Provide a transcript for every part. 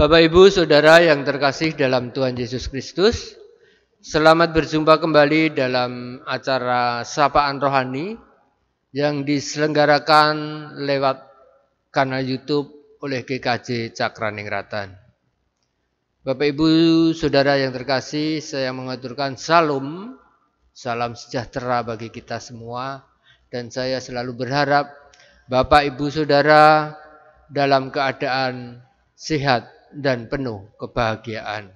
Bapak Ibu Saudara yang terkasih dalam Tuhan Yesus Kristus Selamat berjumpa kembali dalam acara Sapaan Rohani Yang diselenggarakan lewat kanal Youtube oleh GKJ Cakraningratan. Bapak Ibu Saudara yang terkasih Saya mengaturkan salam Salam sejahtera bagi kita semua Dan saya selalu berharap Bapak Ibu Saudara dalam keadaan sehat dan penuh kebahagiaan.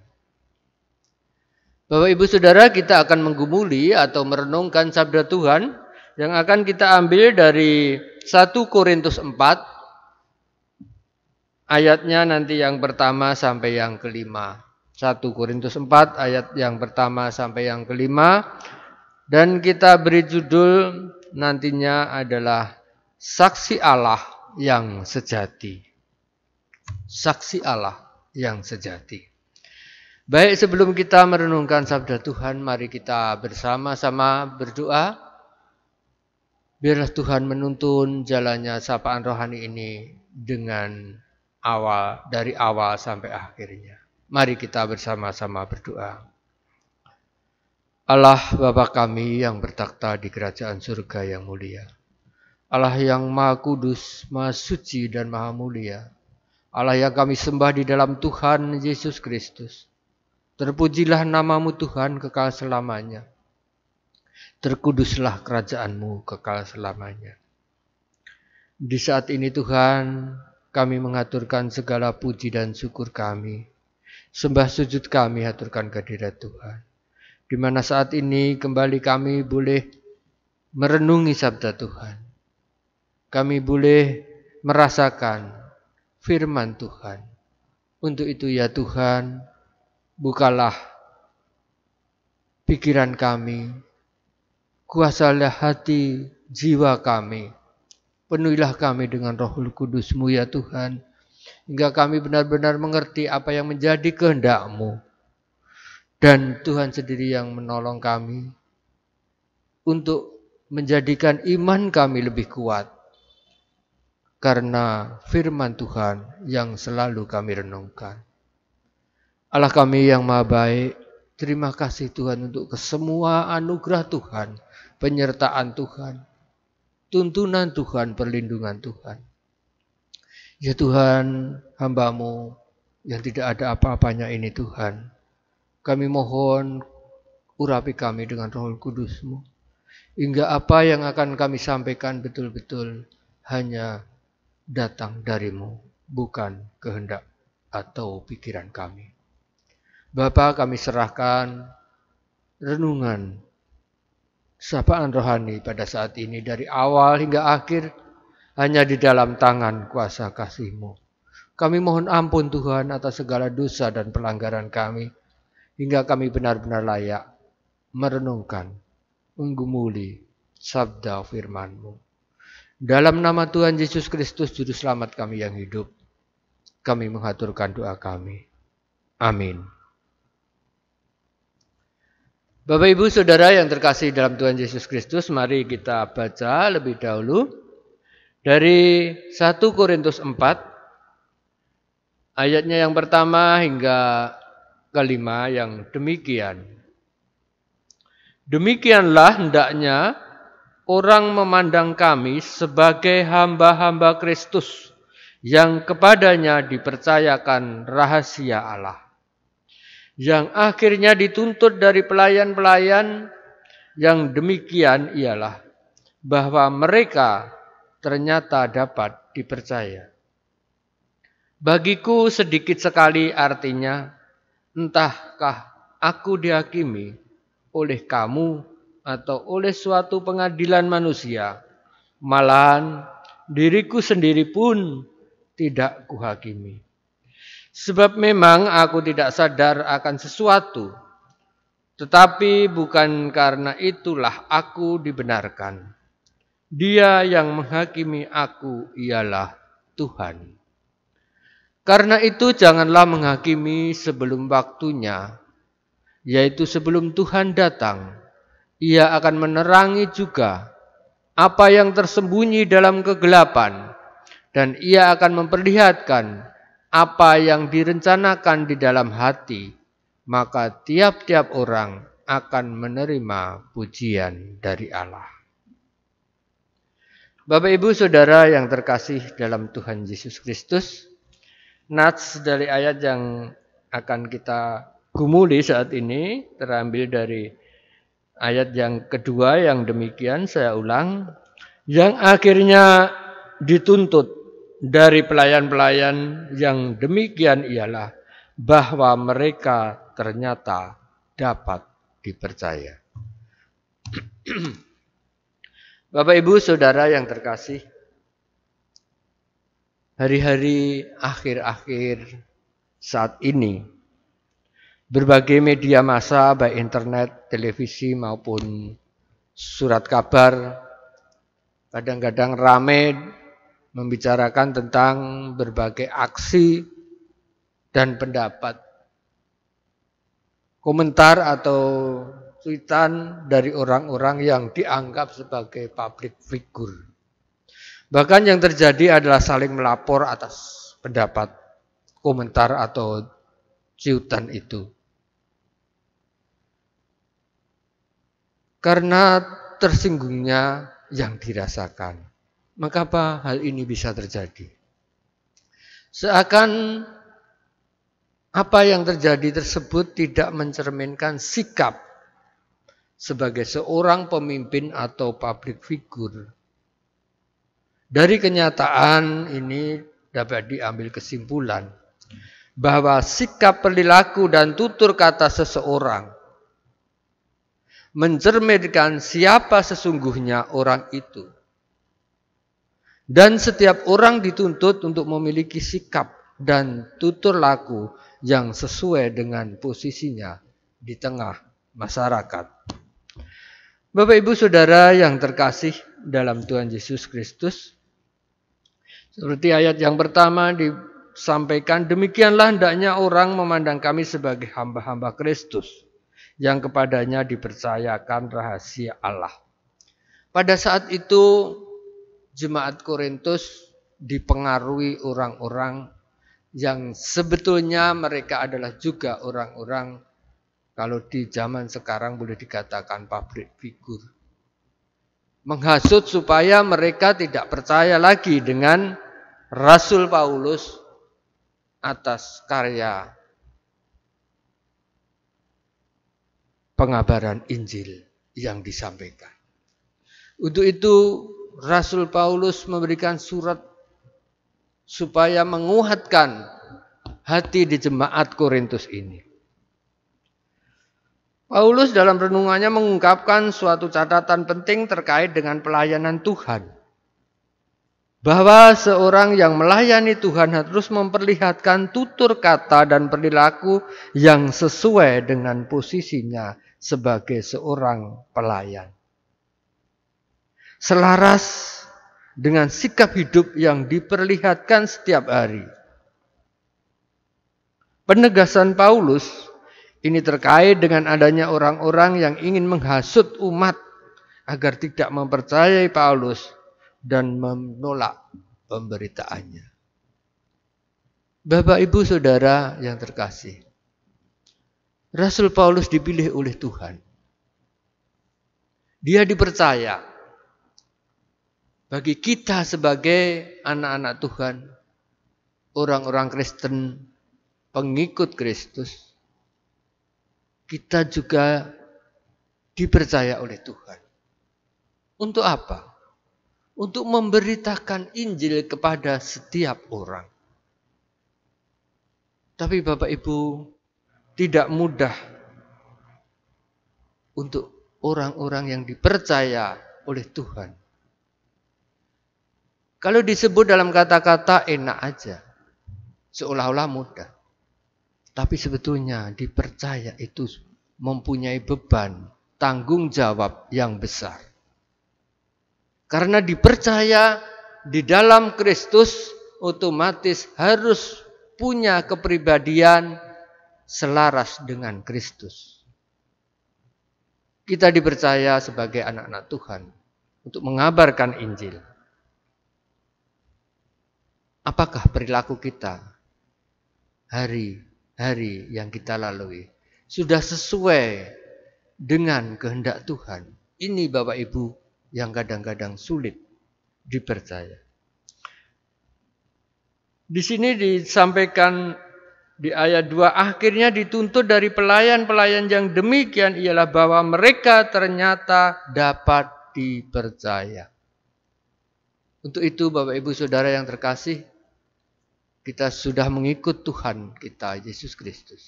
Bapak Ibu Saudara, kita akan menggumuli atau merenungkan sabda Tuhan yang akan kita ambil dari 1 Korintus 4 ayatnya nanti yang pertama sampai yang kelima. 1 Korintus 4 ayat yang pertama sampai yang kelima dan kita beri judul nantinya adalah saksi Allah yang sejati. Saksi Allah yang sejati. Baik sebelum kita merenungkan sabda Tuhan, mari kita bersama-sama berdoa. Biarlah Tuhan menuntun jalannya sapaan rohani ini dengan awal dari awal sampai akhirnya. Mari kita bersama-sama berdoa. Allah Bapa kami yang bertakhta di kerajaan surga yang mulia. Allah yang Maha Kudus, Maha Suci dan Maha Mulia. Allah yang kami sembah di dalam Tuhan Yesus Kristus. Terpujilah namamu Tuhan kekal selamanya. Terkuduslah kerajaanmu kekal selamanya. Di saat ini Tuhan, kami mengaturkan segala puji dan syukur kami. Sembah sujud kami haturkan kehadirat Tuhan. Di mana saat ini kembali kami boleh merenungi sabda Tuhan. Kami boleh merasakan firman Tuhan. Untuk itu ya Tuhan, bukalah pikiran kami, kuasalah hati jiwa kami, penuhilah kami dengan rohul kudusmu ya Tuhan, hingga kami benar-benar mengerti apa yang menjadi kehendakmu. Dan Tuhan sendiri yang menolong kami untuk menjadikan iman kami lebih kuat karena firman Tuhan yang selalu kami renungkan. Allah kami yang maha baik, terima kasih Tuhan untuk kesemua anugerah Tuhan, penyertaan Tuhan, tuntunan Tuhan, perlindungan Tuhan. Ya Tuhan, hambamu yang tidak ada apa-apanya ini Tuhan. Kami mohon urapi kami dengan roh kudusmu. Hingga apa yang akan kami sampaikan betul-betul hanya datang darimu, bukan kehendak atau pikiran kami. Bapa kami serahkan renungan sapaan rohani pada saat ini dari awal hingga akhir hanya di dalam tangan kuasa kasihMu. Kami mohon ampun Tuhan atas segala dosa dan pelanggaran kami hingga kami benar-benar layak merenungkan, menggumuli sabda FirmanMu. Dalam nama Tuhan Yesus Kristus Juru Selamat kami yang hidup, kami mengaturkan doa kami. Amin. Bapak Ibu Saudara yang terkasih dalam Tuhan Yesus Kristus, mari kita baca lebih dahulu dari 1 Korintus 4 ayatnya yang pertama hingga kelima yang demikian. Demikianlah hendaknya orang memandang kami sebagai hamba-hamba Kristus yang kepadanya dipercayakan rahasia Allah. Yang akhirnya dituntut dari pelayan-pelayan yang demikian ialah bahwa mereka ternyata dapat dipercaya. Bagiku sedikit sekali artinya, entahkah aku dihakimi oleh kamu atau oleh suatu pengadilan manusia. Malahan diriku sendiri pun tidak kuhakimi. Sebab memang aku tidak sadar akan sesuatu. Tetapi bukan karena itulah aku dibenarkan. Dia yang menghakimi aku ialah Tuhan. Karena itu janganlah menghakimi sebelum waktunya, yaitu sebelum Tuhan datang ia akan menerangi juga apa yang tersembunyi dalam kegelapan dan ia akan memperlihatkan apa yang direncanakan di dalam hati maka tiap-tiap orang akan menerima pujian dari Allah. Bapak Ibu Saudara yang terkasih dalam Tuhan Yesus Kristus, nats dari ayat yang akan kita gumuli saat ini terambil dari Ayat yang kedua yang demikian saya ulang yang akhirnya dituntut dari pelayan-pelayan yang demikian ialah bahwa mereka ternyata dapat dipercaya. Bapak Ibu Saudara yang terkasih, hari-hari akhir-akhir saat ini berbagai media massa baik internet, televisi maupun surat kabar kadang-kadang rame membicarakan tentang berbagai aksi dan pendapat komentar atau cuitan dari orang-orang yang dianggap sebagai public figure. Bahkan yang terjadi adalah saling melapor atas pendapat, komentar atau ciutan itu. Karena tersinggungnya yang dirasakan. Maka hal ini bisa terjadi? Seakan apa yang terjadi tersebut tidak mencerminkan sikap sebagai seorang pemimpin atau public figure. Dari kenyataan ini dapat diambil kesimpulan bahwa sikap perilaku dan tutur kata seseorang mencerminkan siapa sesungguhnya orang itu. Dan setiap orang dituntut untuk memiliki sikap dan tutur laku yang sesuai dengan posisinya di tengah masyarakat. Bapak Ibu Saudara yang terkasih dalam Tuhan Yesus Kristus, seperti ayat yang pertama di sampaikan, demikianlah hendaknya orang memandang kami sebagai hamba-hamba Kristus yang kepadanya dipercayakan rahasia Allah. Pada saat itu jemaat Korintus dipengaruhi orang-orang yang sebetulnya mereka adalah juga orang-orang kalau di zaman sekarang boleh dikatakan pabrik figur, Menghasut supaya mereka tidak percaya lagi dengan Rasul Paulus atas karya pengabaran Injil yang disampaikan. Untuk itu Rasul Paulus memberikan surat supaya menguatkan hati di jemaat Korintus ini. Paulus dalam renungannya mengungkapkan suatu catatan penting terkait dengan pelayanan Tuhan bahwa seorang yang melayani Tuhan harus memperlihatkan tutur kata dan perilaku yang sesuai dengan posisinya sebagai seorang pelayan. Selaras dengan sikap hidup yang diperlihatkan setiap hari. Penegasan Paulus ini terkait dengan adanya orang-orang yang ingin menghasut umat agar tidak mempercayai Paulus dan menolak pemberitaannya. Bapak Ibu Saudara yang terkasih. Rasul Paulus dipilih oleh Tuhan. Dia dipercaya. Bagi kita sebagai anak-anak Tuhan, orang-orang Kristen, pengikut Kristus, kita juga dipercaya oleh Tuhan. Untuk apa? untuk memberitakan Injil kepada setiap orang. Tapi Bapak Ibu tidak mudah untuk orang-orang yang dipercaya oleh Tuhan. Kalau disebut dalam kata-kata enak aja, seolah-olah mudah. Tapi sebetulnya dipercaya itu mempunyai beban, tanggung jawab yang besar. Karena dipercaya di dalam Kristus otomatis harus punya kepribadian selaras dengan Kristus. Kita dipercaya sebagai anak-anak Tuhan untuk mengabarkan Injil. Apakah perilaku kita hari-hari yang kita lalui sudah sesuai dengan kehendak Tuhan? Ini Bapak Ibu yang kadang-kadang sulit dipercaya. Di sini disampaikan di ayat 2 akhirnya dituntut dari pelayan-pelayan yang demikian ialah bahwa mereka ternyata dapat dipercaya. Untuk itu Bapak Ibu Saudara yang terkasih, kita sudah mengikut Tuhan kita Yesus Kristus.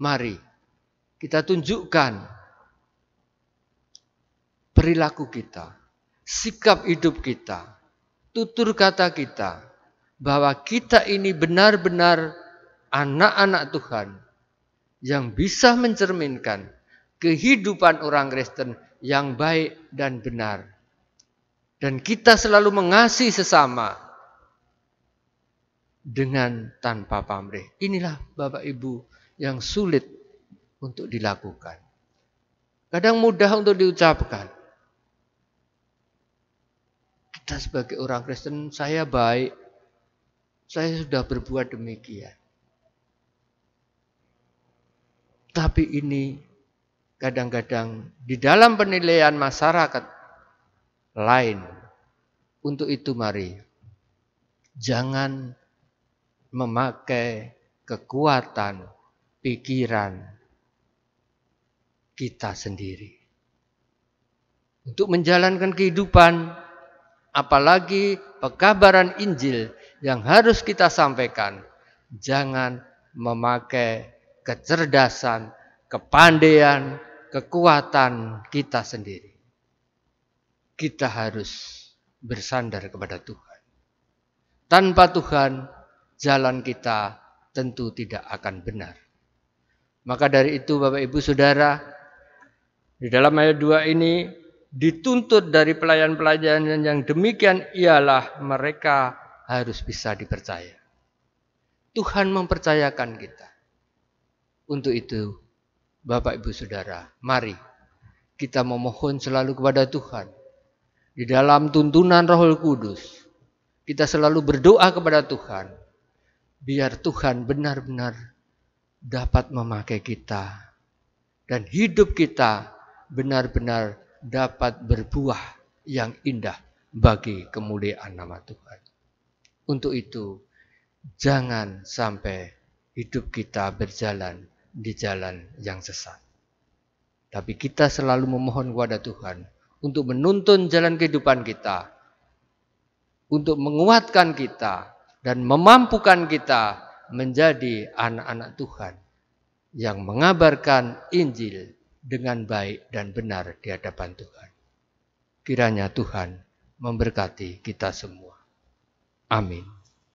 Mari kita tunjukkan perilaku kita, sikap hidup kita, tutur kata kita, bahwa kita ini benar-benar anak-anak Tuhan yang bisa mencerminkan kehidupan orang Kristen yang baik dan benar. Dan kita selalu mengasihi sesama dengan tanpa pamrih. Inilah Bapak Ibu yang sulit untuk dilakukan. Kadang mudah untuk diucapkan, kita nah, sebagai orang Kristen, saya baik, saya sudah berbuat demikian. Tapi ini kadang-kadang di dalam penilaian masyarakat lain. Untuk itu mari jangan memakai kekuatan pikiran kita sendiri. Untuk menjalankan kehidupan apalagi pekabaran Injil yang harus kita sampaikan. Jangan memakai kecerdasan, kepandaian, kekuatan kita sendiri. Kita harus bersandar kepada Tuhan. Tanpa Tuhan, jalan kita tentu tidak akan benar. Maka dari itu Bapak Ibu Saudara, di dalam ayat 2 ini dituntut dari pelayan-pelayan yang demikian ialah mereka harus bisa dipercaya. Tuhan mempercayakan kita. Untuk itu, Bapak Ibu Saudara, mari kita memohon selalu kepada Tuhan. Di dalam tuntunan Roh Kudus, kita selalu berdoa kepada Tuhan. Biar Tuhan benar-benar dapat memakai kita. Dan hidup kita benar-benar dapat berbuah yang indah bagi kemuliaan nama Tuhan. Untuk itu, jangan sampai hidup kita berjalan di jalan yang sesat. Tapi kita selalu memohon kepada Tuhan untuk menuntun jalan kehidupan kita, untuk menguatkan kita dan memampukan kita menjadi anak-anak Tuhan yang mengabarkan Injil dengan baik dan benar di hadapan Tuhan. Kiranya Tuhan memberkati kita semua. Amin.